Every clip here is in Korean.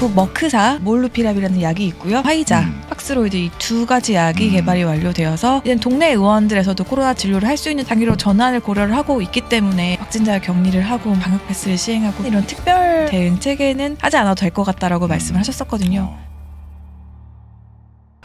미국 머크사 몰루피랍이라는 약이 있고요. 화이자, 음. 팍스로이드 이 두 가지 약이 음. 개발이 완료되어서 이제 동네 의원들에서도 코로나 진료를 할 수 있는 단계로 전환을 고려를 하고 있기 때문에 확진자 격리를 하고 방역 패스를 시행하고 이런 특별 대응 체계는 하지 않아도 될 것 같다라고 말씀을 하셨었거든요. 어.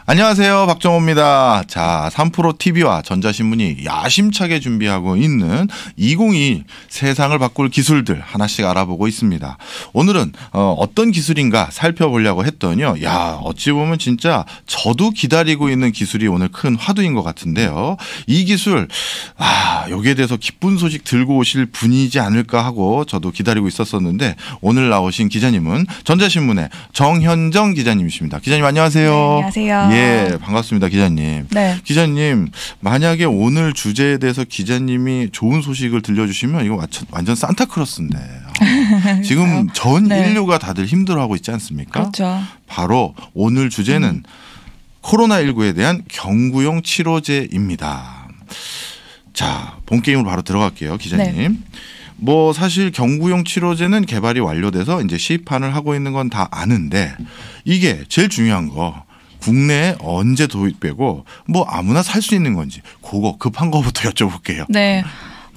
안녕하세요. 박정호입니다. 자, 3프로 TV와 전자신문이 야심차게 준비하고 있는 2021 세상을 바꿀 기술들 하나씩 알아보고 있습니다. 오늘은 어, 떤 기술인가 살펴보려고 했더니요. 야, 어찌 보면 진짜 저도 기다리고 있는 기술이 오늘 큰 화두인 것 같은데요. 이 기술, 아, 여기에 대해서 기쁜 소식 들고 오실 분이지 않을까 하고 저도 기다리고 있었었는데 오늘 나오신 기자님은 전자신문의 정현정 기자님이십니다. 기자님 안녕하세요. 네, 안녕하세요. 예, 아. 반갑습니다, 기자님. 네. 기자님, 만약에 오늘 주제에 대해서 기자님이 좋은 소식을 들려주시면 이거 완전 산타크로스인데. 아, 지금 전 네. 인류가 다들 힘들어하고 있지 않습니까? 그렇죠. 바로 오늘 주제는 음. 코로나19에 대한 경구용 치료제입니다. 자, 본 게임으로 바로 들어갈게요, 기자님. 네. 뭐 사실 경구용 치료제는 개발이 완료돼서 이제 시판을 하고 있는 건 다 아는데 이게 제일 중요한 거 국내에 언제 도입되고 뭐 아무나 살 수 있는 건지 그거 급한 거부터 여쭤볼게요. 네.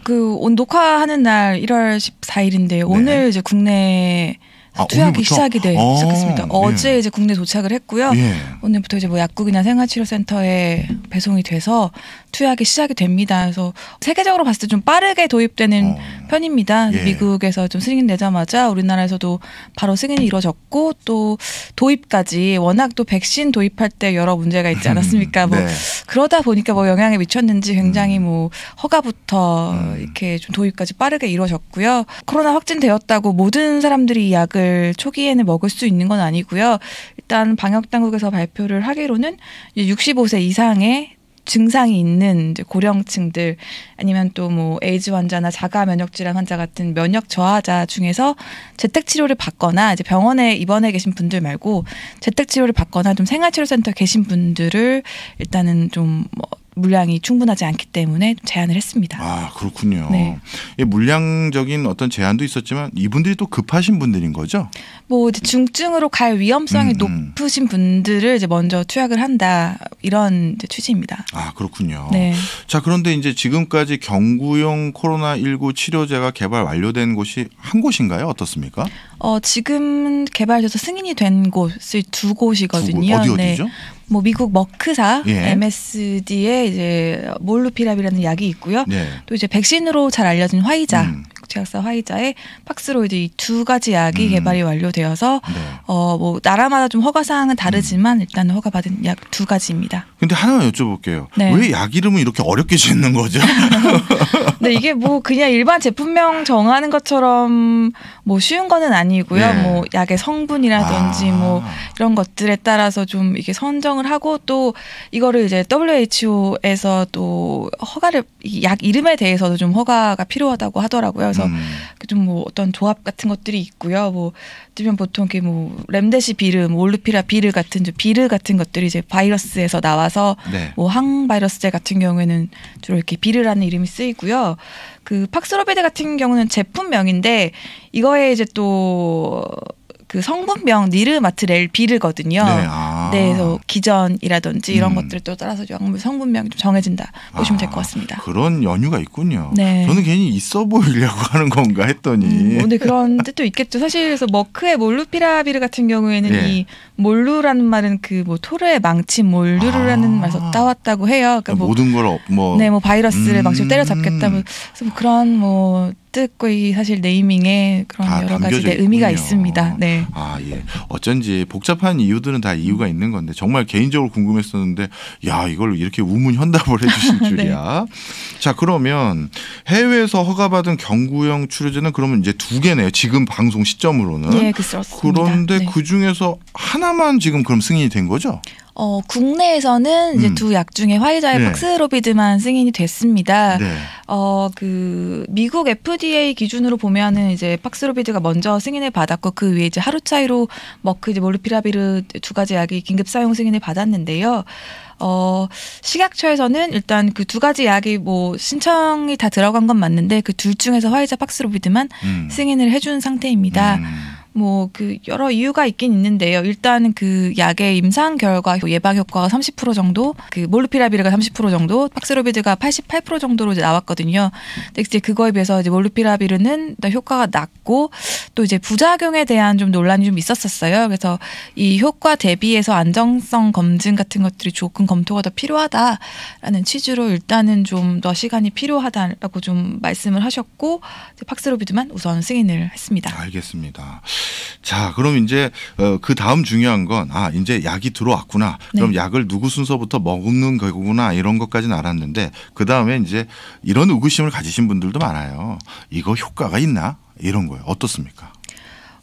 그 녹화하는 날 1월 14일인데 네. 오늘 이제 국내 아, 투약이 시작이 돼 아, 시작했습니다. 네. 어제 이제 국내 도착을 했고요. 예. 오늘부터 이제 뭐 약국이나 생활치료센터에 배송이 돼서 투여하기 시작이 됩니다. 그래서 세계적으로 봤을 때 좀 빠르게 도입되는 어. 편입니다. 예. 미국에서 좀 승인 되자마자 우리나라에서도 바로 승인이 이루어졌고 또 도입까지 워낙 또 백신 도입할 때 여러 문제가 있지 않았습니까? 네. 뭐 그러다 보니까 뭐 영향을 미쳤는지 굉장히 음. 뭐 허가부터 음. 이렇게 좀 도입까지 빠르게 이루어졌고요. 코로나 확진되었다고 모든 사람들이 이 약을 초기에는 먹을 수 있는 건 아니고요. 일단 방역 당국에서 발표를 하기로는 65세 이상의 증상이 있는 이제 고령층들 아니면 또 뭐 에이즈 환자나 자가 면역 질환 환자 같은 면역 저하자 중에서 재택 치료를 받거나 이제 병원에 입원해 계신 분들 말고 재택 치료를 받거나 좀 생활 치료센터 계신 분들을 일단은 좀뭐 물량이 충분하지 않기 때문에 제한을 했습니다. 아 그렇군요. 네. 예, 물량적인 어떤 제한도 있었지만 이분들이 또 급하신 분들인 거죠? 뭐 이제 중증으로 갈 위험성이 음, 음. 높으신 분들을 이제 먼저 투약을 한다 이런 취지입니다. 아 그렇군요. 네. 자 그런데 이제 지금까지 경구용 코로나 19 치료제가 개발 완료된 곳이 한 곳인가요? 어떻습니까? 어 지금 개발돼서 승인이 된 곳이 두 곳이거든요. 두 곳. 어디 네. 어디죠? 네. 뭐 미국 머크사 예. MSD에 이제 몰루피랍이라는 약이 있고요. 예. 또 이제 백신으로 잘 알려진 화이자 음. 박해학사 화이자의 팍스로이드 이 두 가지 약이 음. 개발이 완료되어서 네. 어뭐 나라마다 좀 허가 사항은 다르지만 음. 일단 허가 받은 약 두 가지입니다. 근데 하나만 여쭤볼게요. 네. 왜약 이름은 이렇게 어렵게 짓는 거죠? 네 이게 뭐 그냥 일반 제품명 정하는 것처럼 뭐 쉬운 거는 아니고요. 네. 뭐 약의 성분이라든지 뭐 아. 뭐 이런 것들에 따라서 좀 이게 선정을 하고 또 이거를 이제 WHO에서 또 허가를 약 이름에 대해서도 좀 허가가 필요하다고 하더라고요. 그래서 그 음. 좀뭐 어떤 조합 같은 것들이 있고요. 뭐 뜨면 보통 이렇게 뭐렘데시비르뭐올루피라 비르 같은 비르 같은 것들이 이제 바이러스에서 나와서 네. 뭐 항바이러스제 같은 경우에는 주로 이렇게 비르라는 이름이 쓰이고요. 그 팍스로베드 같은 경우는 제품명인데 이거에 이제 또그 성분명 니르마트렐 비르거든요. 네, 아. 네, 그래서 기전이라든지 이런 음. 것들도 따라서 약물 성분명이 좀 정해진다 보시면 아, 될것 같습니다. 그런 연유가 있군요. 네. 저는 괜히 있어 보이려고 하는 건가 했더니 음, 오늘 뭐, 그런 뜻도 있겠죠. 사실 그래서 머크의 몰루피라비르 같은 경우에는 네. 이 몰루라는 말은 그 뭐 토르의 망치 몰루라는 아. 말에서 따왔다고 해요. 그러니까 뭐, 모든 걸뭐 네, 뭐 바이러스를 음. 망치로 때려잡겠다. 뭐, 그래서 뭐 그런 뭐 뜻과 이 사실 네이밍에 그런 다 여러 가지 네, 의미가 있습니다. 네. 아 예. 어쩐지 복잡한 이유들은 다 이유가 있는 건데 정말 개인적으로 궁금했었는데 야 이걸 이렇게 우문 현답을 해주신 네. 줄이야. 네. 자 그러면 해외에서 허가받은 경구형 출료제는 그러면 이제 두 개네요. 지금 방송 시점으로는. 예, 그렇습니다. 그런데 네. 그 중에서 하나만 지금 그럼 승인이 된 거죠? 어, 국내에서는 이제 음. 두약 중에 화이자의 네. 박스로비드만 승인이 됐습니다. 네. 어, 그 미국 FDA 기준으로 보면은 이제 박스로비드가 먼저 승인을 받았고 그 위에 이제 하루 차이로 머크 뭐 그 이제 몰루피라비르 두 가지 약이 긴급 사용 승인을 받았는데요. 어, 식약처에서는 일단 그 두 가지 약이 뭐 신청이 다 들어간 건 맞는데 그 둘 중에서 화이자 박스로비드만 음. 승인을 해준 상태입니다. 음. 뭐그 여러 이유가 있긴 있는데요. 일단 그 약의 임상 결과 예방 효과가 30% 정도, 그 몰루피라비르가 30% 정도, 팍스로비드가 88% 정도로 이제 나왔거든요. 근데 이제 그거에 비해서 이제 몰루피라비르는 더 효과가 낮고 또 이제 부작용에 대한 좀 논란이 좀 있었었어요. 그래서 이 효과 대비해서 안정성 검증 같은 것들이 조금 검토가 더 필요하다라는 취지로 일단은 좀 더 시간이 필요하다라고 좀 말씀을 하셨고 이제 팍스로비드만 우선 승인을 했습니다. 알겠습니다. 자, 그럼 이제 어, 그 다음 중요한 건 아, 이제 약이 들어왔구나. 네. 그럼 약을 누구 순서부터 먹는 거구나 이런 것까지는 알았는데 그 다음에 이제 이런 의구심을 가지신 분들도 많아요. 이거 효과가 있나? 이런 거예요. 어떻습니까?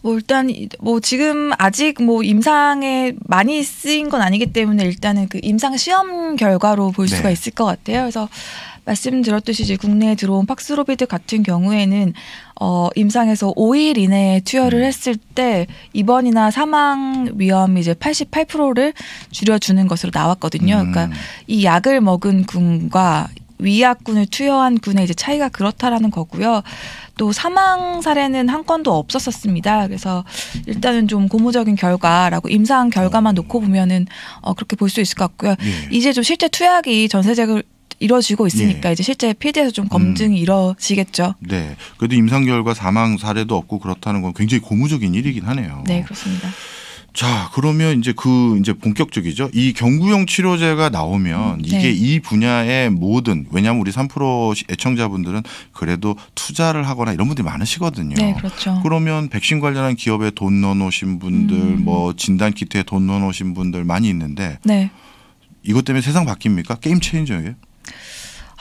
뭐 일단 뭐 지금 아직 뭐 임상에 많이 쓰인 건 아니기 때문에 일단은 그 임상 시험 결과로 볼 네. 수가 있을 것 같아요. 그래서 말씀드렸듯이 이제 국내에 들어온 팍스로비드 같은 경우에는 어, 임상에서 5일 이내에 투여를 음. 했을 때 입원이나 사망 위험 이제 88%를 줄여주는 것으로 나왔거든요. 음. 그러니까 이 약을 먹은 군과 위약군을 투여한 군의 이제 차이가 그렇다라는 거고요. 또 사망 사례는 한 건도 없었었습니다. 그래서 일단은 좀 고무적인 결과라고 임상 결과만 어. 놓고 보면은 어, 그렇게 볼 수 있을 것 같고요. 예. 이제 좀 실제 투약이 전세제적 이뤄지고 있으니까 예. 이제 실제 필드에서 좀 검증이 음. 이뤄지겠죠. 네. 그래도 임상 결과 사망 사례도 없고 그렇다는 건 굉장히 고무적인 일이긴 하네요. 네, 그렇습니다. 자, 그러면 이제 그 이제 본격적이죠. 이 경구용 치료제가 나오면 음, 이게 네. 이 분야의 모든 왜냐하면 우리 3% 애청자분들은 그래도 투자를 하거나 이런 분들이 많으시거든요. 네, 그렇죠. 그러면 백신 관련한 기업에 돈 넣어 놓으신 분들 음. 뭐 진단 키트에 돈 넣어 놓으신 분들 많이 있는데 네. 이것 때문에 세상 바뀝니까? 게임 체인저예요?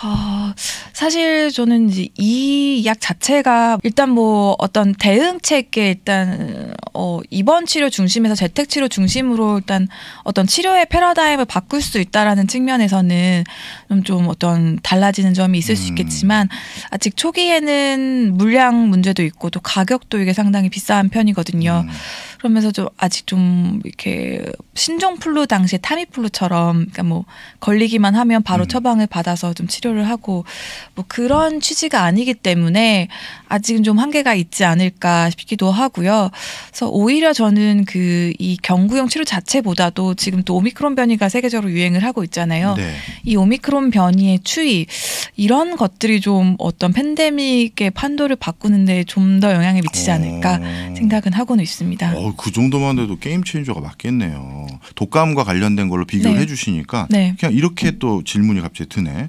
어, 사실 저는 이제이 약 자체가 일단 뭐 어떤 대응책에 일단 어, 입원 치료 중심에서 재택 치료 중심으로 일단 어떤 치료의 패러다임을 바꿀 수 있다라는 측면에서는 좀, 좀 어떤 달라지는 점이 있을 음. 수 있겠지만 아직 초기에는 물량 문제도 있고 또 가격도 이게 상당히 비싼 편이거든요. 음. 그러면서 좀 아직 좀 이렇게 신종플루 당시에 타미플루처럼 그러니까 뭐 걸리기만 하면 바로 음. 처방을 받아서 좀 치료를 하고 뭐 그런 취지가 아니기 때문에 아직은 좀 한계가 있지 않을까 싶기도 하고요. 그래서 오히려 저는 그 이 경구용 치료 자체보다도 지금 또 오미크론 변이가 세계적으로 유행을 하고 있잖아요. 네. 이 오미크론 변이의 추이 이런 것들이 좀 어떤 팬데믹의 판도를 바꾸는데 좀 더 영향을 미치지 않을까 어. 생각은 하고는 있습니다. 어, 그 정도만 해도 게임 체인저가 맞겠네요. 독감과 관련된 걸로 비교를 네. 해주시니까 네. 그냥 이렇게 또 질문이 갑자기 드네.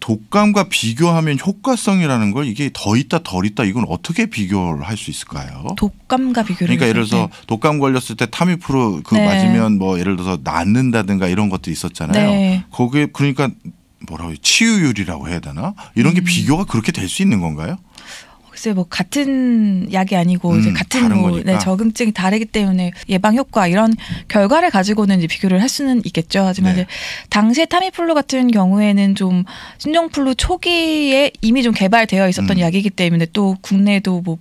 독감과 비교하면 효과성이라는 걸 이게 더 있다 덜 있다 이건 어떻게 비교를 할 수 있을까요? 독감과 비교를 그러니까 예를 들어서 네. 독감 걸렸을 때 타미프로 그 네. 맞으면 뭐 예를 들어서 낫는다든가 이런 것도 있었잖아요. 네. 거기에 그러니까 뭐라고 해요? 치유율이라고 해야 되나? 이런 게 음. 비교가 그렇게 될 수 있는 건가요? 글쎄 뭐 같은 약이 아니고 음, 이제 같은 뭐 네, 적응증이 다르기 때문에 예방 효과 이런 음. 결과를 가지고는 이제 비교를 할 수는 있겠죠. 하지만 네. 이제 당시에 타미플루 같은 경우에는 좀 신종플루 초기에 이미 좀 개발되어 있었던 음. 약이기 때문에 또국내도뭐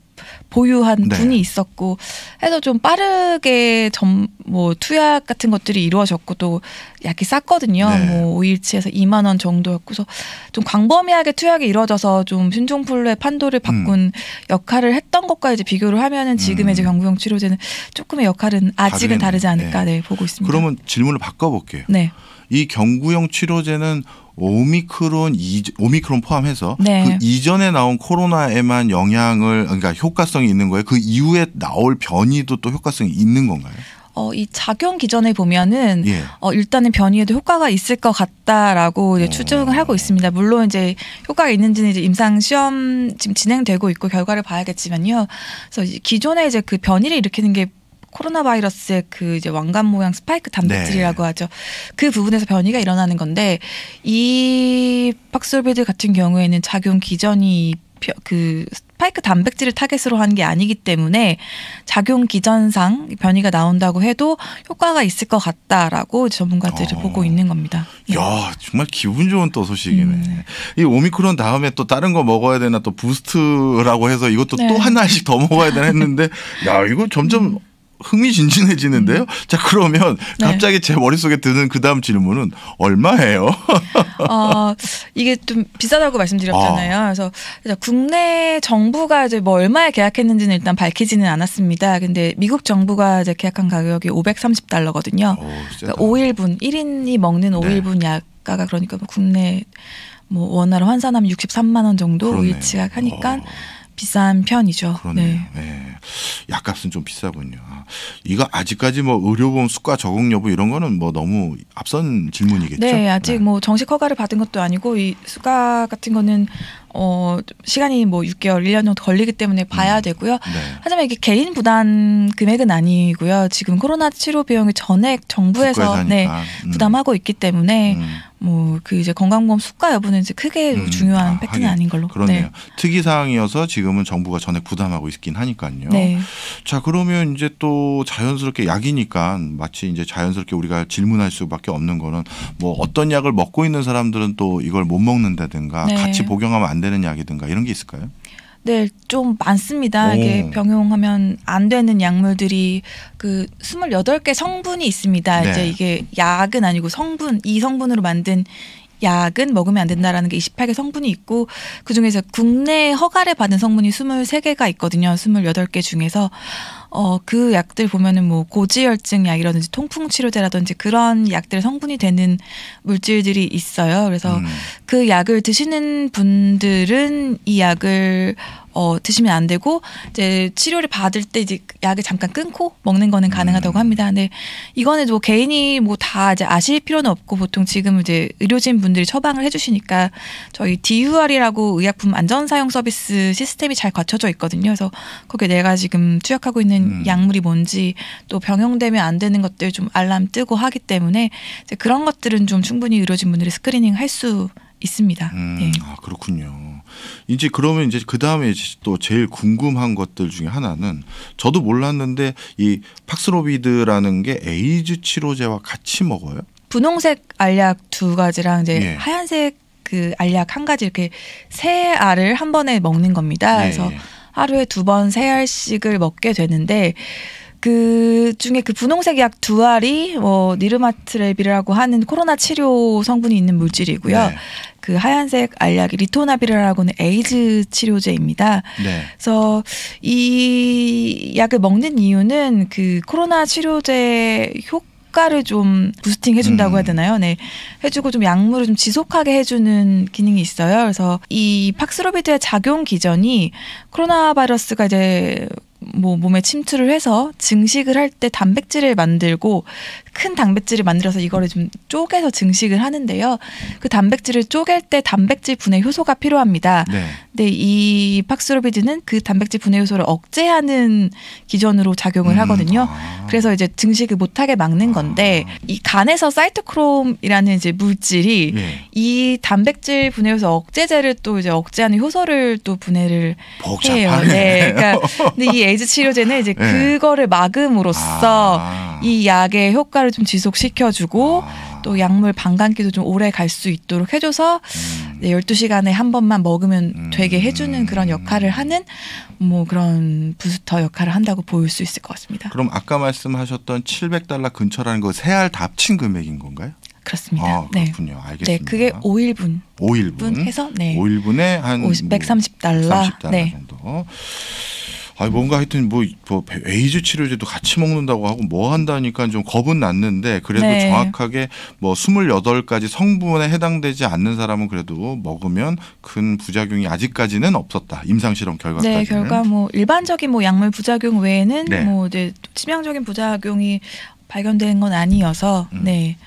보유한 네. 분이 있었고 해서 좀 빠르게 전뭐 투약 같은 것들이 이루어졌고 또 약이 쌌거든요. 네. 뭐 5일치에서 2만 원 정도였고서 좀 광범위하게 투약이 이루어져서 좀 신종플루의 판도를 음. 바꾼 음. 역할을 했던 것과 이제 비교를 하면은 지금의 음. 이제 경구용 치료제는 조금의 역할은 아직은 다르네. 다르지 않을까 네. 네. 보고 있습니다. 그러면 질문을 바꿔볼게요. 네. 이 경구용 치료제는 오미크론 오미크론 포함해서 그 네. 그 이전에 나온 코로나에만 영향을 그러니까 효과성이 있는 거예요. 그 이후에 나올 변이도 또 효과성이 있는 건가요? 어, 이 작용 기전에 보면은 예. 어, 일단은 변이에도 효과가 있을 것 같다라고 이제 어. 추측을 하고 있습니다. 물론 이제 효과가 있는지는 이제 임상 시험 지금 진행되고 있고 결과를 봐야겠지만요. 그래서 기존에 이제 그 변이를 일으키는 게 코로나 바이러스의 그 이제 왕관 모양 스파이크 단백질이라고 네. 하죠. 그 부분에서 변이가 일어나는 건데 이박솔비드 같은 경우에는 작용 기전이 그 스파이크 단백질을 타겟으로 한 게 아니기 때문에 작용 기전상 변이가 나온다고 해도 효과가 있을 것 같다라고 전문가들이 어. 보고 있는 겁니다. 네. 야 정말 기분 좋은 또 소식이네. 음. 이 오미크론 다음에 또 다른 거 먹어야 되나 또 부스트라고 해서 이것도 네. 또 하나씩 더 먹어야 되나 했는데 야 이거 점점 음. 흥미진진해지는데요. 음. 자 그러면 네. 갑자기 제 머릿속에 드는 그 다음 질문은 얼마예요? 어, 이게 좀 비싸다고 말씀드렸잖아요. 아. 그래서 국내 정부가 이제 뭐 얼마에 계약했는지는 일단 밝히지는 않았습니다. 근데 미국 정부가 이제 계약한 가격이 530달러거든요. 오, 5일분 그러니까 1인이 먹는 5일분 네. 약가가 그러니까 뭐 국내 뭐 원화로 환산하면 63만 원 정도 일치가 하니까 오. 어. 비싼 편이죠. 그러네요. 네. 네. 약값은 좀 비싸군요. 아, 이거 아직까지 뭐 의료보험 수가 적용 여부 이런 거는 뭐 너무 앞선 질문이겠죠. 네, 아직 네. 뭐 정식 허가를 받은 것도 아니고 이 수가 같은 거는 어, 시간이 뭐 6개월, 1년 정도 걸리기 때문에 봐야 음, 되고요. 네. 하지만 이게 개인 부담 금액은 아니고요. 지금 코로나 치료 비용이 전액 정부에서 네, 음. 부담하고 있기 때문에 음. 뭐그 이제 건강보험 수가 여부는 이제 크게 음. 아, 중요한 아, 팩트는 아닌 걸로. 그러네요. 네. 특이 사항이어서 지금은 정부가 전액 부담하고 있긴 하니까요. 네. 자 그러면 이제 또 자연스럽게 약이니까 마치 이제 자연스럽게 우리가 질문할 수밖에 없는 거는 뭐 어떤 약을 먹고 있는 사람들은 또 이걸 못 먹는다든가 네. 같이 복용하면 안 되는 약이든가 이런 게 있을까요? 네, 좀 많습니다. 오. 이게 병용하면 안 되는 약물들이 그 스물여덟 개 성분이 있습니다. 네. 이제 이게 약은 아니고 성분, 이 성분으로 만든 약은 먹으면 안 된다라는 게 28개 성분이 있고 그중에서 국내 허가를 받은 성분이 23개가 있거든요. 28개 중에서 어, 그 약들 보면은 뭐 고지혈증 약이라든지 통풍 치료제라든지 그런 약들 성분이 되는 물질들이 있어요. 그래서 음. 그 약을 드시는 분들은 이 약을 어, 드시면 안 되고 이제 치료를 받을 때 이제 약을 잠깐 끊고 먹는 거는 음. 가능하다고 합니다. 근데 이거는 뭐 개인이 뭐다 이제 아실 필요는 없고 보통 지금 이제 의료진 분들이 처방을 해주시니까 저희 DUR이라고 의약품 안전 사용 서비스 시스템이 잘 갖춰져 있거든요. 그래서 거기에 내가 지금 투약하고 있는 음. 약물이 뭔지 또 병용되면 안 되는 것들 좀 알람 뜨고 하기 때문에 이제 그런 것들은 좀 충분히 의료진 분들이 스크리닝 할 수 있습니다. 음, 네. 아 그렇군요. 이제 그러면 이제 그 다음에 또 제일 궁금한 것들 중에 하나는 저도 몰랐는데 이 팍스로비드라는 게 에이즈 치료제와 같이 먹어요? 분홍색 알약 두 가지랑 이제 예. 하얀색 그 알약 한 가지 이렇게 세 알을 한 번에 먹는 겁니다. 예. 그래서 예. 하루에 두 번 세 알씩을 먹게 되는데 그 중에 그 분홍색 약 두 알이 뭐 니르마트레빌이라고 하는 코로나 치료 성분이 있는 물질이고요. 네. 그 하얀색 알약이 리토나비이라고는 에이즈 치료제입니다. 네. 그래서 이 약을 먹는 이유는 그 코로나 치료제 효과 를좀 부스팅 해준다고 음. 해야 되나요? 네, 해주고 좀 약물을 좀 지속하게 해주는 기능이 있어요. 그래서 이 팍스로비드의 작용 기전이 코로나 바이러스가 이제 뭐 몸에 침투를 해서 증식을 할 때 단백질을 만들고 큰 단백질을 만들어서 이거를 좀 쪼개서 증식을 하는데요. 그 단백질을 쪼갤 때 단백질 분해 효소가 필요합니다. 네. 근데 이 팍스로비드는 그 단백질 분해 효소를 억제하는 기전으로 작용을 음, 하거든요. 아. 그래서 이제 증식을 못하게 막는 아. 건데 아. 이 간에서 사이토크롬이라는 이제 물질이 네. 이 단백질 분해 효소 억제제를 또 이제 억제하는 효소를 또 분해를 복잡하네. 해요. 네, 그러니까 근데 이 에이즈 치료제는 이제 네. 그거를 막음으로써 아. 이 약의 효과를 좀 지속시켜주고 아. 또 약물 방간기도 좀 오래 갈 수 있도록 해줘서 음. 12시간에 한 번만 먹으면 음. 되게 해주는 그런 역할을 하는 뭐 그런 부스터 역할을 한다고 보일 수 있을 것 같습니다. 그럼 아까 말씀하셨던 700달러 근처라는 거 세알다 그 합친 금액인 건가요? 그렇습니다. 아, 네. 그렇군요. 네. 알겠습니다. 네, 그게 5일분. 5일분 해서 네. 5일분에 한 130달러, 3 0달러 네. 정도. 아 뭔가 하여튼 뭐, 뭐 에이즈 치료제도 같이 먹는다고 하고 뭐 한다니까 좀 겁은 났는데 그래도 네. 정확하게 뭐 스물여덟 가지 성분에 해당되지 않는 사람은 그래도 먹으면 큰 부작용이 아직까지는 없었다. 임상 실험 네, 결과까지는. 네, 결과 뭐 일반적인 뭐 약물 부작용 외에는 네. 뭐 이제 치명적인 부작용이 발견된 건 아니어서 음. 네.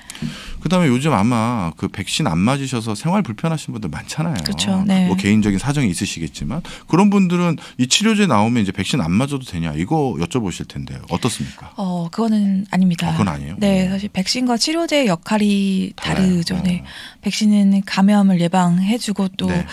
그다음에 요즘 아마 그 백신 안 맞으셔서 생활 불편하신 분들 많잖아요. 그렇죠. 네. 뭐 개인적인 사정이 있으시겠지만 그런 분들은 이 치료제 나오면 이제 백신 안 맞아도 되냐 이거 여쭤보실 텐데 어떻습니까? 어 그거는 아닙니다. 어, 그건 아니에요. 네, 네. 사실 백신과 치료제의 역할이 다르죠. 네. 어. 백신은 감염을 예방해주고 또 네.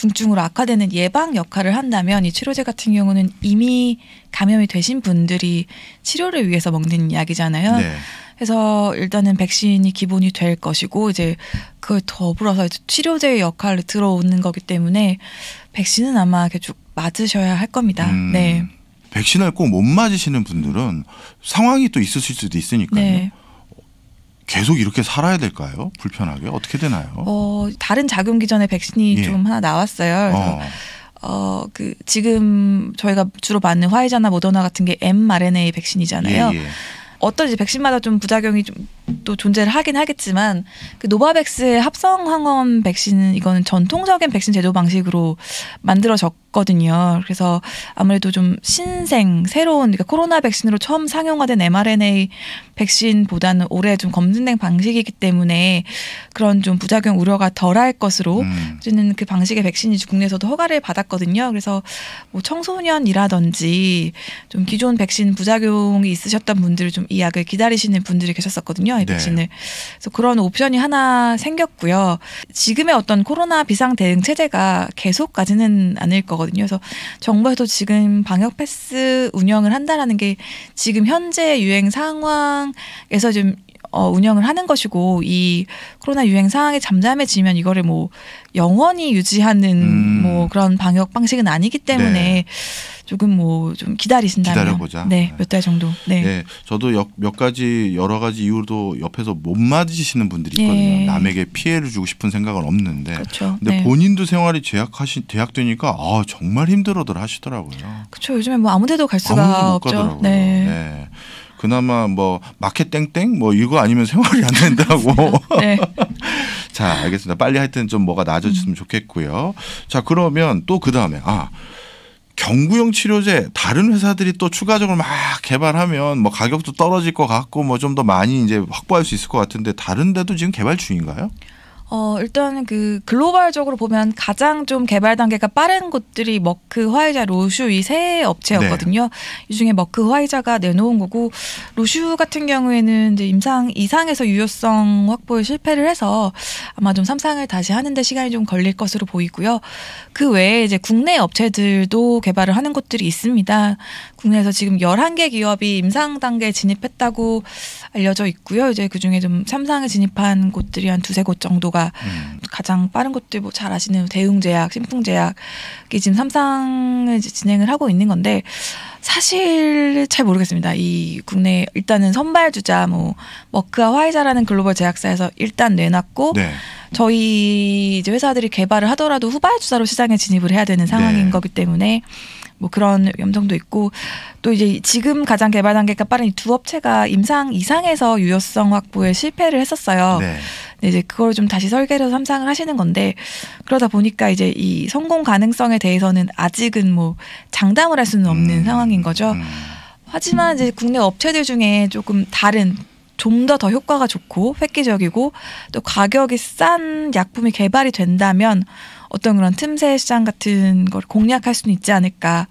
중증으로 악화되는 예방 역할을 한다면 이 치료제 같은 경우는 이미 감염이 되신 분들이 치료를 위해서 먹는 약이잖아요. 네. 그래서 일단은 백신이 기본이 될 것이고 이제 그걸 더불어서 치료제의 역할을 들어오는 거기 때문에 백신은 아마 계속 맞으셔야 할 겁니다. 음, 네. 백신을 꼭 못 맞으시는 분들은 상황이 또 있으실 수도 있으니까요. 네. 계속 이렇게 살아야 될까요? 불편하게 어떻게 되나요? 어, 다른 작용기 전에 백신이 예. 좀 하나 나왔어요. 어. 그래서 어. 어, 그, 지금 저희가 주로 맞는 화이자나 모더나 같은 게 mRNA 백신이잖아요. 예, 예. 어떤지 백신마다 좀 부작용이 좀 또 존재를 하긴 하겠지만 그 노바백스의 합성 항원 백신은 이거는 전통적인 백신 제조 방식으로 만들어졌거든요. 그래서 아무래도 좀 신생 새로운 그러니까 코로나 백신으로 처음 상용화 된 mRNA 백신보다는 올해 좀 검증된 방식이기 때문에 그런 좀 부작용 우려가 덜할 것으로 음. 저는 그 방식의 백신이 국내에서도 허가를 받았거든요. 그래서 뭐 청소년이라든지 좀 기존 백신 부작용이 있으셨던 분들을 좀이 약을 기다리시는 분들이 계셨었거든요. 이 백신을. 네. 그래서 그런 옵션이 하나 생겼고요. 지금의 어떤 코로나 비상 대응 체제가 계속까지는 않을 거거든요. 그래서 정부에서도 지금 방역 패스 운영을 한다라는 게 지금 현재 유행 상황에서 좀 어, 운영을 하는 것이고 이 코로나 유행 상황에 잠잠해지면 이거를 뭐 영원히 유지하는 음. 뭐 그런 방역 방식은 아니기 때문에 네. 조금 뭐좀 기다리신다면 기다려보자. 네, 네. 몇 달 정도. 네. 네. 저도 여, 몇 가지 여러 가지 이유로 옆에서 못 맞으시는 분들이 있거든요. 예. 남에게 피해를 주고 싶은 생각은 없는데. 그렇죠. 근데 네. 본인도 생활이 제약하신 제약되니까 아, 정말 힘들어들 하시더라고요. 그렇죠. 요즘에 뭐 아무 데도 갈 수가 아무도 없죠. 가더라고요. 네. 네. 그나마 뭐 마켓 땡땡 뭐 이거 아니면 생활이 안 된다고. 네. 자, 알겠습니다. 빨리 하여튼 좀 뭐가 나아졌으면 음. 좋겠고요. 자, 그러면 또 그다음에 아 경구용 치료제 다른 회사들이 또 추가적으로 막 개발하면 뭐 가격도 떨어질 것 같고 뭐 좀 더 많이 이제 확보할 수 있을 것 같은데 다른 데도 지금 개발 중인가요? 어, 일단 그 글로벌적으로 보면 가장 좀 개발 단계가 빠른 곳들이 머크, 화이자, 로슈 이 세 업체였거든요. 네. 이 중에 머크, 화이자가 내놓은 거고 로슈 같은 경우에는 이제 임상 이상에서 유효성 확보에 실패를 해서 아마 좀 삼상을 다시 하는데 시간이 좀 걸릴 것으로 보이고요. 그 외에 이제 국내 업체들도 개발을 하는 곳들이 있습니다. 국내에서 지금 11개 기업이 임상 단계에 진입했다고 알려져 있고요. 이제 그중에 좀 삼상에 진입한 곳들이 한 두세 곳 정도가 음. 가장 빠른 곳들 뭐 잘 아시는 대응제약 신풍제약이 지금 삼상을 진행을 하고 있는 건데 사실 잘 모르겠습니다. 이 국내 일단은 선발 주자 뭐 머크와 화이자라는 글로벌 제약사에서 일단 내놨고 네. 저희 이제 회사들이 개발을 하더라도 후발 주사로 시장에 진입을 해야 되는 상황인 네. 거기 때문에 뭐 그런 염정도 있고 또 이제 지금 가장 개발 단계가 빠른 이두 업체가 임상 이상에서 유효성 확보에 실패를 했었어요. 네. 이제 그걸 좀 다시 설계해서 삼상을 하시는 건데 그러다 보니까 이제 이 성공 가능성에 대해서는 아직은 뭐 장담을 할 수는 없는 음. 상황인 거죠. 음. 하지만 이제 국내 업체들 중에 조금 다른 좀 더더 더 효과가 좋고 획기적이고 또 가격이 싼 약품이 개발이 된다면 어떤 그런 틈새 시장 같은 걸 공략할 수는 있지 않을까.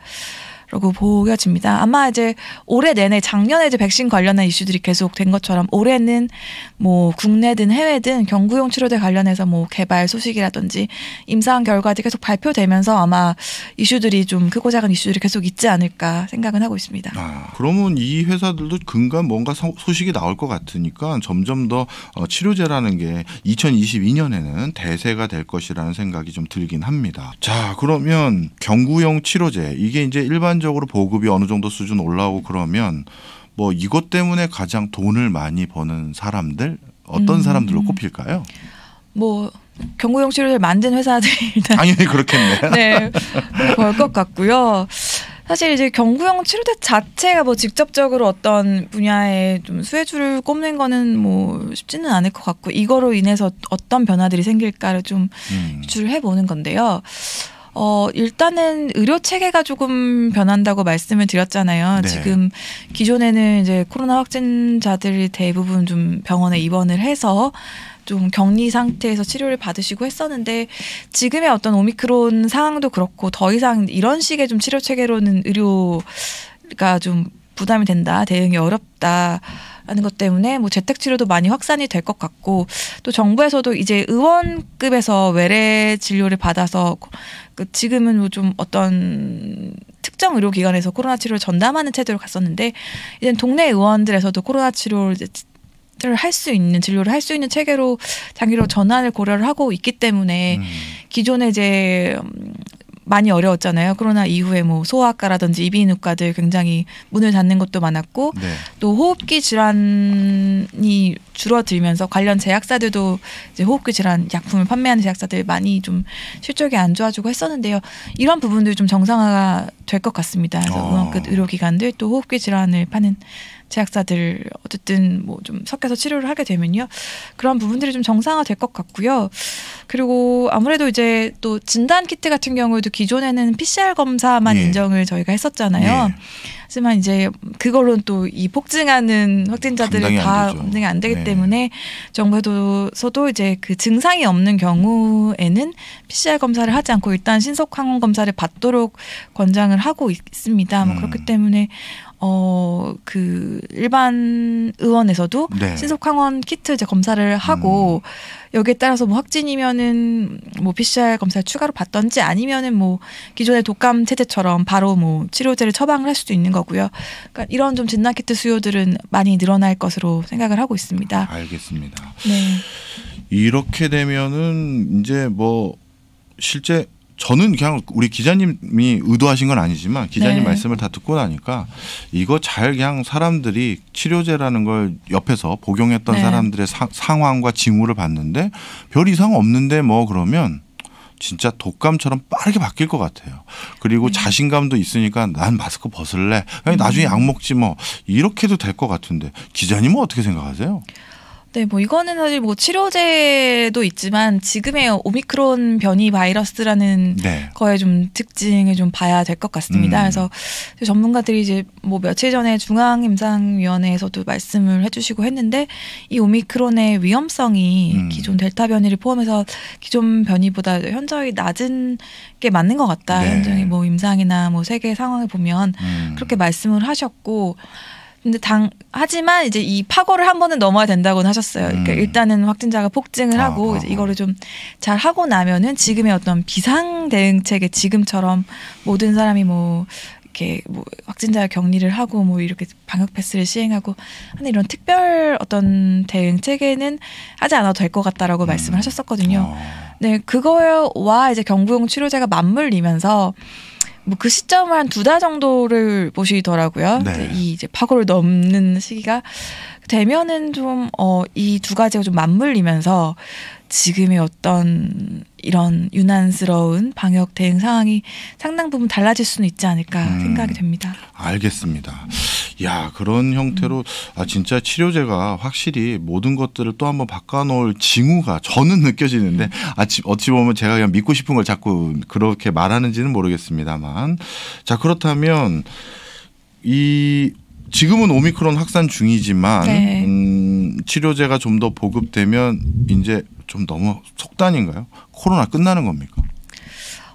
라고 보여집니다. 아마 이제 올해 내내 작년에 이제 백신 관련한 이슈들이 계속 된 것처럼 올해는 뭐 국내든 해외든 경구용 치료제 관련해서 뭐 개발 소식이라든지 임상 결과들이 계속 발표되면서 아마 이슈들이 좀 크고 작은 이슈들이 계속 있지 않을까 생각은 하고 있습니다. 아, 그러면 이 회사들도 근간 뭔가 소식이 나올 것 같으니까 점점 더 어, 치료제라는 게 2022년에는 대세가 될 것이라는 생각이 좀 들긴 합니다. 자, 그러면 경구용 치료제 이게 이제 일반 일반적으로 보급이 어느 정도 수준 올라오고 그러면 뭐 이것 때문에 가장 돈을 많이 버는 사람들 어떤 음. 사람들로 꼽힐까요? 뭐 경구용 치료제를 만든 회사들 일단 당연히 그렇겠네. 네, 볼것 같고요. 사실 이제 경구용 치료제 자체가 뭐 직접적으로 어떤 분야에 좀 수혜주를 꼽는 거는 뭐 쉽지는 않을 것 같고 이거로 인해서 어떤 변화들이 생길까를 좀 음. 유추를 해보는 건데요. 어, 일단은 의료 체계가 조금 변한다고 말씀을 드렸잖아요. 네. 지금 기존에는 이제 코로나 확진자들이 대부분 좀 병원에 입원을 해서 좀 격리 상태에서 치료를 받으시고 했었는데 지금의 어떤 오미크론 상황도 그렇고 더 이상 이런 식의 좀 치료 체계로는 의료가 좀 부담이 된다, 대응이 어렵다. 하는 것 때문에 뭐 재택치료도 많이 확산이 될 것 같고 또 정부에서도 이제 의원급에서 외래 진료를 받아서 그 지금은 뭐좀 어떤 특정 의료기관에서 코로나 치료를 전담하는 체제로 갔었는데 이제 동네 의원들에서도 코로나 치료를 할 수 있는 진료를 할 수 있는 체계로 장기로 전환을 고려를 하고 있기 때문에 음. 기존에 이제 많이 어려웠잖아요. 코로나 이후에 뭐 소아과라든지 이비인후과들 굉장히 문을 닫는 것도 많았고 네. 또 호흡기 질환이 줄어들면서 관련 제약사들도 이제 호흡기 질환 약품을 판매하는 제약사들 많이 좀 실적이 안 좋아지고 했었는데요. 이런 부분들이 좀 정상화가 될 것 같습니다. 그래서 어. 의급 의료기관들 또 호흡기 질환을 파는 제약사들 어쨌든 뭐 좀 섞여서 치료를 하게 되면요. 그런 부분들이 좀 정상화 될 것 같고요. 그리고 아무래도 이제 또 진단 키트 같은 경우에도 기존에는 PCR 검사만 예. 인정을 저희가 했었잖아요. 예. 하지만 이제 그걸로는 또 이 폭증하는 확진자들을 다 검증이 안, 안 되기 예. 때문에 정부에서도 이제 그 증상이 없는 경우에는 PCR 검사를 하지 않고 일단 신속 항원 검사를 받도록 권장을 하고 있습니다. 뭐 음. 그렇기 때문에 어, 그 일반 의원에서도 네. 신속 항원 키트 이제 검사를 하고 음. 여기에 따라서 뭐 확진이면은 뭐 PCR 검사를 추가로 받던지 아니면은 뭐 기존의 독감 체제처럼 바로 뭐 치료제를 처방을 할 수도 있는 거고요. 그러니까 이런 좀 진단 키트 수요들은 많이 늘어날 것으로 생각을 하고 있습니다. 알겠습니다. 네. 이렇게 되면은 이제 뭐 실제 저는 그냥 우리 기자님이 의도하신 건 아니지만 기자님 네. 말씀을 다 듣고 나니까 이거 잘 그냥 사람들이 치료제라는 걸 옆에서 복용했던 네. 사람들의 사, 상황과 징후를 봤는데 별 이상 없는데 뭐 그러면 진짜 독감처럼 빠르게 바뀔 것 같아요. 그리고 네. 자신감도 있으니까 난 마스크 벗을래. 나중에 음. 약 먹지 뭐 이렇게도 될 것 같은데 기자님은 어떻게 생각하세요? 네, 뭐 이거는 사실 뭐 치료제도 있지만 지금의 오미크론 변이 바이러스라는 네. 거에 좀 특징을 좀 봐야 될 것 같습니다. 음. 그래서 전문가들이 이제 뭐 며칠 전에 중앙임상위원회에서도 말씀을 해주시고 했는데 이 오미크론의 위험성이 음. 기존 델타 변이를 포함해서 기존 변이보다 현저히 낮은 게 맞는 것 같다. 네. 현저히 뭐 임상이나 뭐 세계 상황을 보면 음. 그렇게 말씀을 하셨고. 근데 당 하지만 이제 이 파고를 한 번은 넘어야 된다고는 하셨어요. 그러니까 음. 일단은 확진자가 폭증을 아, 하고 아, 아, 이거를 좀 잘 하고 나면은 지금의 어떤 비상 대응책에 지금처럼 모든 사람이 뭐 이렇게 뭐 확진자 격리를 하고 뭐 이렇게 방역 패스를 시행하고 하는 이런 특별 어떤 대응 체계는 하지 않아도 될 것 같다라고 음. 말씀을 하셨었거든요. 어. 네, 그거와 이제 경부용 치료제가 맞물리면서 뭐그 시점을 한 두 달 정도를 보시더라고요. 네. 이 이제 파고를 넘는 시기가 되면은 좀 어 이 두 가지가 좀 맞물리면서 지금의 어떤 이런 유난스러운 방역 대응 상황이 상당 부분 달라질 수는 있지 않을까 음, 생각이 됩니다. 알겠습니다. 야 그런 형태로 음. 아 진짜 치료제가 확실히 모든 것들을 또 한 번 바꿔놓을 징후가 저는 느껴지는데 아침 어찌 보면 제가 그냥 믿고 싶은 걸 자꾸 그렇게 말하는지는 모르겠습니다만 자 그렇다면 이 지금은 오미크론 확산 중이지만 네. 음, 치료제가 좀 더 보급되면 이제 좀 너무 속단인가요? 코로나 끝나는 겁니까?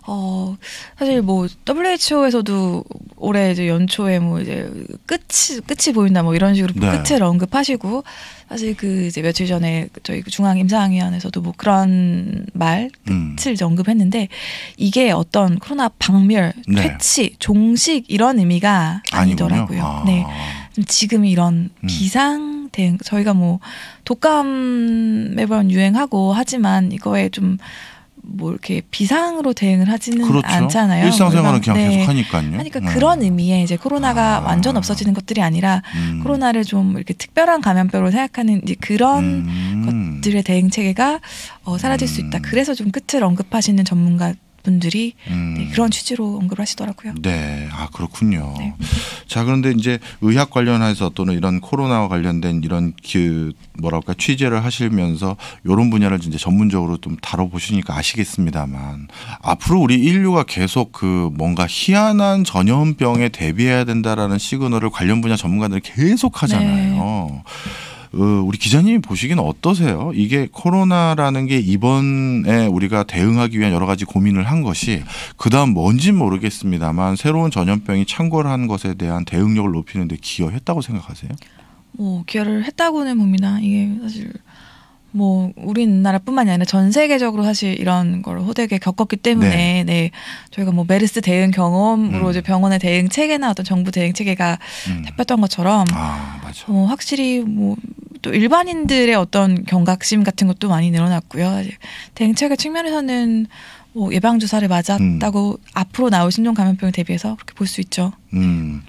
어, 사실 뭐 WHO에서도 올해 이제 연초에 뭐 이제 끝이 끝이 보인다 뭐 이런 식으로 네. 끝을 언급하시고 사실 그 이제 며칠 전에 저희 그 중앙 임상위원회에서도 뭐 그런 말 음. 끝을 음. 언급했는데 이게 어떤 코로나 박멸, 네. 퇴치, 종식 이런 의미가 아니더라고요. 아. 네. 지금 이런 음. 비상 대응 저희가 뭐 독감 매번 유행하고 하지만 이거에 좀 뭐 이렇게 비상으로 대응을 하지는 그렇죠. 않잖아요. 일상생활은 그냥 네. 계속 하니까요. 그러니까 네. 그런 의미에 이제 코로나가 아. 완전 없어지는 것들이 아니라 음. 코로나를 좀 이렇게 특별한 감염병으로 생각하는 이제 그런 음. 것들의 대응 체계가 어, 사라질 음. 수 있다. 음. 그래서 좀 끝을 언급하시는 전문가 분들이 네, 음. 네, 그런 취지로 언급을 하시더라고요. 네, 아 그렇군요. 네. 자 그런데 이제 의학 관련해서 또는 이런 코로나와 관련된 이런 그 뭐랄까 취재를 하시면서 이런 분야를 이제 전문적으로 좀 다뤄보시니까 아시겠습니다만 앞으로 우리 인류가 계속 그 뭔가 희한한 전염병에 대비해야 된다라는 시그널을 관련 분야 전문가들이 계속 하잖아요. 네. 어, 우리 기자님이 보시기는 어떠세요? 이게 코로나라는 게 이번에 우리가 대응하기 위한 여러 가지 고민을 한 것이 그다음 뭔진 모르겠습니다만 새로운 전염병이 창궐한 것에 대한 대응력을 높이는 데 기여했다고 생각하세요? 뭐 기여를 했다고는 봅니다. 이게 사실 뭐 우리나라뿐만이 아니라 전 세계적으로 사실 이런 걸 호되게 겪었기 때문에 네. 네. 저희가 뭐 메르스 대응 경험으로 음. 이제 병원의 대응 체계나 어떤 정부 대응 체계가 음. 잡혔던 것처럼 아, 맞아. 어, 확실히 뭐 또 일반인들의 어떤 경각심 같은 것도 많이 늘어났고요. 대응 체계 측면에서는 뭐 예방 주사를 맞았다고 음. 앞으로 나올 신종 감염병에 대비해서 그렇게 볼 수 있죠. 음.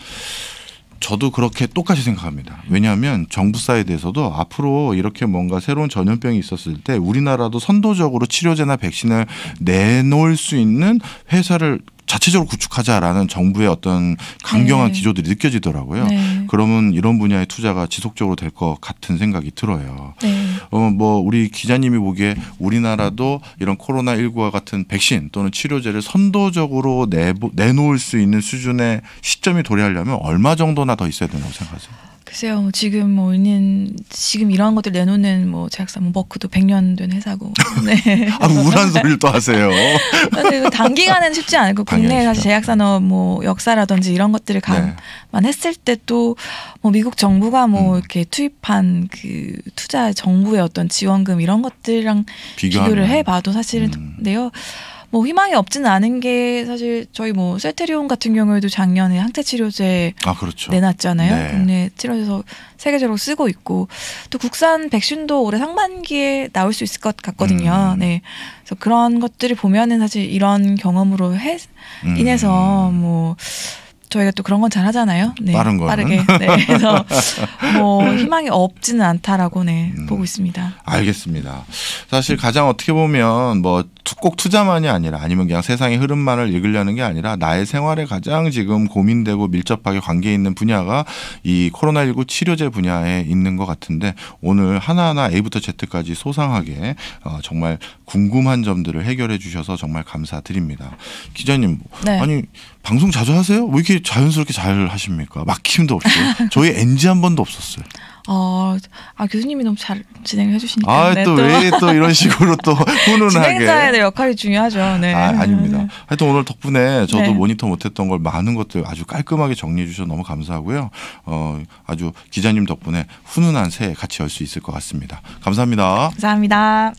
저도 그렇게 똑같이 생각합니다. 왜냐하면 정부 사이드에서도 앞으로 이렇게 뭔가 새로운 전염병이 있었을 때 우리나라도 선도적으로 치료제나 백신을 내놓을 수 있는 회사를 자체적으로 구축하자라는 정부의 어떤 강경한 네. 기조들이 느껴지더라고요. 네. 그러면 이런 분야의 투자가 지속적으로 될 것 같은 생각이 들어요. 네. 어, 뭐 우리 기자님이 보기에 우리나라도 이런 코로나 19와 같은 백신 또는 치료제를 선도적으로 내보, 내놓을 수 있는 수준의 시점이 도래하려면 얼마 정도나 더 있어야 된다고 생각하세요? 글쎄요, 뭐 지금 뭐 있는 지금 이러한 것들 내놓는 뭐 제약사 뭐 머크도 100년 된 회사고. 네. 아 우울한 소리를 또 하세요. 단기간에는 쉽지 않고 국내 사실 제약산업 뭐 역사라든지 이런 것들을 감만 네. 했을 때 또 뭐 미국 정부가 뭐 음. 이렇게 투입한 그 투자 정부의 어떤 지원금 이런 것들랑 비교하면. 비교를 해봐도 사실은 음. 근요 뭐 희망이 없지는 않은 게 사실 저희 뭐 셀테리온 같은 경우에도 작년에 항체 치료제 아, 그렇죠. 내놨잖아요. 네. 국내 치료제에서 세계적으로 쓰고 있고 또 국산 백신도 올해 상반기에 나올 수 있을 것 같거든요. 음. 네. 그래서 그런 것들을 보면은 사실 이런 경험으로 해 인해서 음. 뭐 저희가 또 그런 건 잘 하잖아요. 네. 빠른 거 빠르게. 네. 그래서 뭐 희망이 없지는 않다라고 네, 음, 보고 있습니다. 알겠습니다. 사실 가장 어떻게 보면 뭐 꼭 투자만이 아니라 아니면 그냥 세상의 흐름만을 읽으려는 게 아니라 나의 생활에 가장 지금 고민되고 밀접하게 관계 있는 분야가 이 코로나19 치료제 분야에 있는 것 같은데 오늘 하나하나 A부터 Z까지 소상하게 어, 정말 궁금한 점들을 해결해 주셔서 정말 감사드립니다. 기자님, 네. 아니 방송 자주 하세요? 왜 이렇게 자연스럽게 잘 하십니까? 막힘도 없고 저희 NG 한 번도 없었어요. 어, 아 교수님이 너무 잘진행 해주시니까. 아 또 왜또 네, 또 이런 식으로 또 훈훈하게. 진행자의 네, 역할이 중요하죠. 네. 아, 아닙니다. 네. 하여튼 오늘 덕분에 저도 네. 모니터 못했던 걸 많은 것들 아주 깔끔하게 정리해 주셔서 너무 감사하고요. 어, 아주 기자님 덕분에 훈훈한 새 같이 열 수 있을 것 같습니다. 감사합니다. 감사합니다.